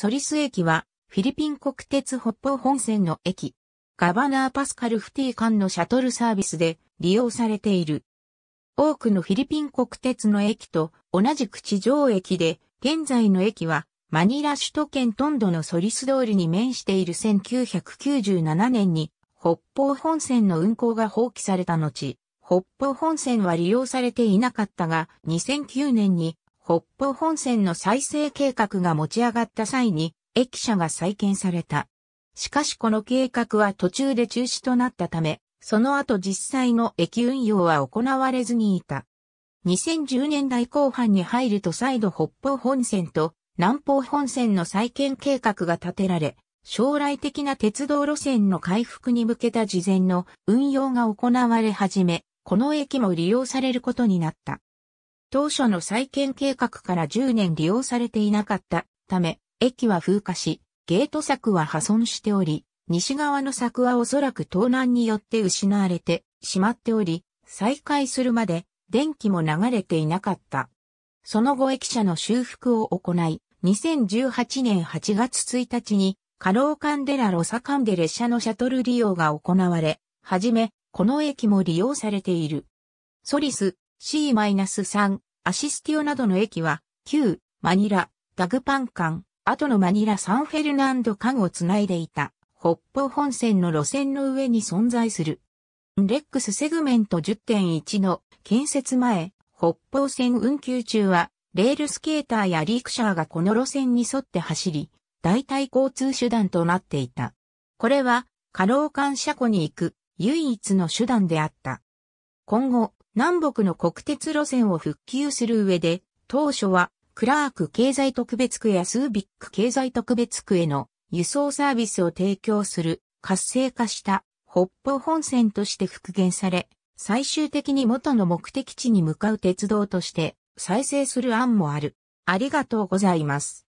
ソリス駅は、フィリピン国鉄北方本線の駅。ガバナーパスカルフティ間のシャトルサービスで利用されている。多くのフィリピン国鉄の駅と同じく地上駅で、現在の駅はマニラ首都圏トンドのソリス通りに面している1997年に北方本線の運行が放棄された後、北方本線は利用されていなかったが2009年に北方本線の再生計画が持ち上がった際に、駅舎が再建された。しかしこの計画は途中で中止となったため、その後実際の駅運用は行われずにいた。2010年代後半に入ると再度北方本線と南方本線の再建計画が立てられ、将来的な鉄道路線の回復に向けた事前の運用が行われ始め、この駅も利用されることになった。当初の再建計画から10年利用されていなかったため、駅は風化し、ゲート柵は破損しており、西側の柵はおそらく盗難によって失われてしまっており、再開するまで電気も流れていなかった。その後駅舎の修復を行い、2018年8月1日に、カローカンデラロサ間で列車のシャトル利用が行われ、はじめ、この駅も利用されている。ソリス C-3 アシスティオなどの駅は、旧、マニラ、ダグパン間、後のマニラサンフェルナンド間をつないでいた、北方本線の路線の上に存在する。レックスセグメント10.1の建設前、北方線運休中は、レールスケーターやリークシャーがこの路線に沿って走り、代替交通手段となっていた。これは、過労感車庫に行く唯一の手段であった。今後、南北の国鉄路線を復旧する上で、当初はクラーク経済特別区やスービック経済特別区への輸送サービスを提供する活性化した北方本線として復元され、最終的に元の目的地に向かう鉄道として再生する案もある。ありがとうございます。